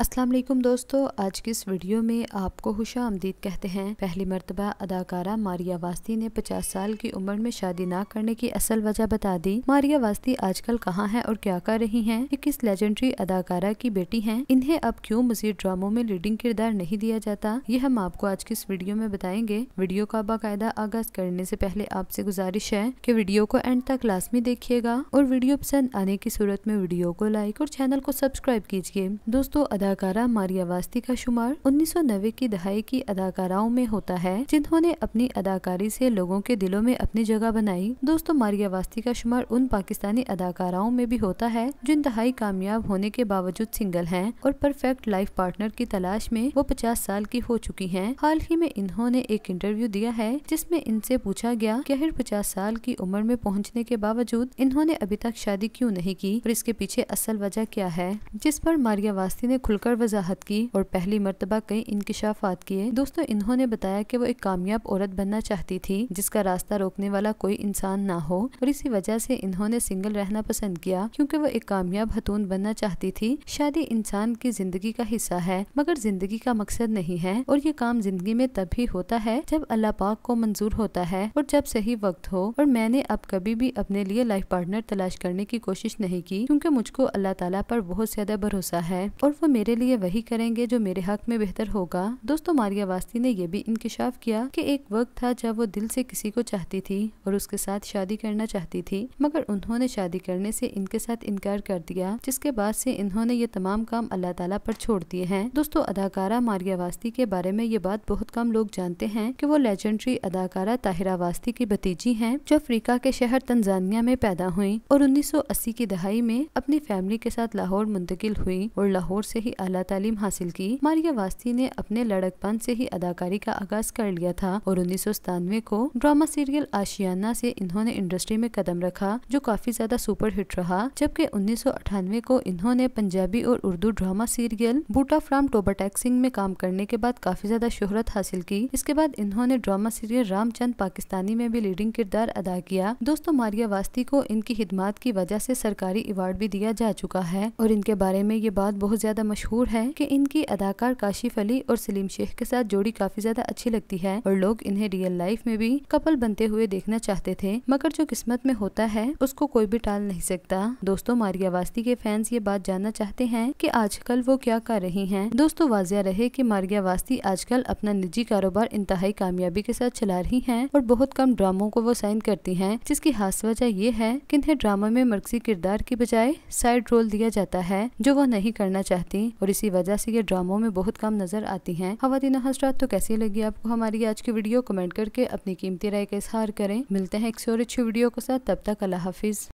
असलम दोस्तों आज की इस वीडियो में आपको खुश आमदीद कहते हैं पहली मरतबा अदाकारा मारिया वास्ती ने 50 साल की उम्र में शादी ना करने की असल वजह बता दी मारिया वास्ती आजकल कहाँ हैं और क्या कर रही हैं ये किस लेजेंडरी अदाकारा की बेटी हैं इन्हें अब क्यों मजीद ड्रामों में लीडिंग किरदार नहीं दिया जाता ये हम आपको आज की इस वीडियो में बताएंगे वीडियो का बाकायदा आगाज करने ऐसी पहले आपसे गुजारिश है की वीडियो को एंड तक लाजमी देखिएगा और वीडियो पसंद आने की सूरत में वीडियो को लाइक और चैनल को सब्सक्राइब कीजिए दोस्तों अदा अदाकारा मारिया वास्ती का शुमार 1990 की दहाई की अदाकाराओं में होता है जिन्होंने अपनी अदाकारी से लोगों के दिलों में अपनी जगह बनाई दोस्तों मारिया वास्ती का शुमार उन पाकिस्तानी अदाकाराओं में भी होता है जो दहाई कामयाब होने के बावजूद सिंगल है और परफेक्ट लाइफ पार्टनर की तलाश में वो पचास साल की हो चुकी है हाल ही में इन्होंने एक इंटरव्यू दिया है जिसमे इनसे पूछा गया की आखिर पचास साल की उम्र में पहुँचने के बावजूद इन्होंने अभी तक शादी क्यूँ नहीं की और इसके पीछे असल वजह क्या है जिस पर मारिया वास्ती ने खुल खुलकर वजाहत की और पहली मरतबा कई इंकशाफात किए दोस्तों इन्होंने बताया कि वो एक कामयाब औरत बनना चाहती थी जिसका रास्ता रोकने वाला कोई इंसान ना हो और इसी वजह से इन्होंने सिंगल रहना पसंद किया क्योंकि वो एक कामयाब हतून बनना चाहती थी शादी इंसान की जिंदगी का हिस्सा है मगर जिंदगी का मकसद नहीं है और ये काम जिंदगी में तभी होता है जब अल्लाह पाक को मंजूर होता है और जब सही वक्त हो और मैंने अब कभी भी अपने लिए लाइफ पार्टनर तलाश करने की कोशिश नहीं की क्योंकि मुझको अल्लाह ताला पर बहुत ज्यादा भरोसा है और वो मेरे लिए वही करेंगे जो मेरे हक में बेहतर होगा दोस्तों मारिया वास्ती ने यह भी इंकशाफ किया कि एक वक्त था जब वो दिल से किसी को चाहती थी और उसके साथ शादी करना चाहती थी मगर उन्होंने शादी करने से इनके साथ इनकार कर दिया जिसके बाद से इन्होंने ये तमाम काम अल्लाह ताला पर छोड़ दिए हैं दोस्तों अदाकारा मारिया वास्ती के बारे में ये बात बहुत कम लोग जानते हैं कि वो लेजेंडरी अदाकारा ताहिरा वास्ती की भतीजी हैं जो अफ्रीका के शहर तंजानिया में पैदा हुई और अस्सी की दहाई में अपनी फैमिली के साथ लाहौर मुंतकिल हुई और लाहौर से ही अला तालीम हासिल की मारिया वास्ती ने अपने लड़कपन से ही अदाकारी का आगाज कर लिया था और उन्नीस को ड्रामा सीरियल आशियाना से इन्होंने इंडस्ट्री में कदम रखा जो काफी ज्यादा सुपर हिट रहा जबकि उन्नीस को इन्होंने पंजाबी और Urdu drama serial Boota from Toba Tek Singh में काम करने के बाद काफी ज्यादा शोहरत हासिल की इसके बाद इन्होंने ड्रामा सीरियल रामचंद पाकिस्तानी में भी लीडिंग किरदार अदा किया दोस्तों मारिया वास्ती को इनकी खिदमात की वजह से सरकारी अवार्ड भी दिया जा चुका है और इनके बारे में ये बात बहुत ज्यादा मशहूर है कि इनकी अदाकार काशिफ अली और सलीम शेख के साथ जोड़ी काफी ज्यादा अच्छी लगती है और लोग इन्हें रियल लाइफ में भी कपल बनते हुए देखना चाहते थे मगर जो किस्मत में होता है उसको कोई भी टाल नहीं सकता दोस्तों मारिया वास्ती के फैंस ये बात जानना चाहते हैं कि आजकल वो क्या कर रही हैं दोस्तों वाजिया रहे कि मारिया वास्ती आजकल अपना निजी कारोबार इंतहाई कामयाबी के साथ चला रही हैं और बहुत कम ड्रामों को वो साइन करती हैं जिसकी खास वजह यह है कि इन्हें ड्रामा में मरकजी किरदार की बजाय साइड रोल दिया जाता है जो वो नहीं करना चाहती और इसी वजह से ये ड्रामों में बहुत कम नजर आती है खातिन हजरात तो कैसी लगी आपको हमारी आज की वीडियो कमेंट करके अपनी कीमती राय का इजहार करें मिलते हैं एक और अच्छी वीडियो के साथ तब तक अल्लाह हाफिज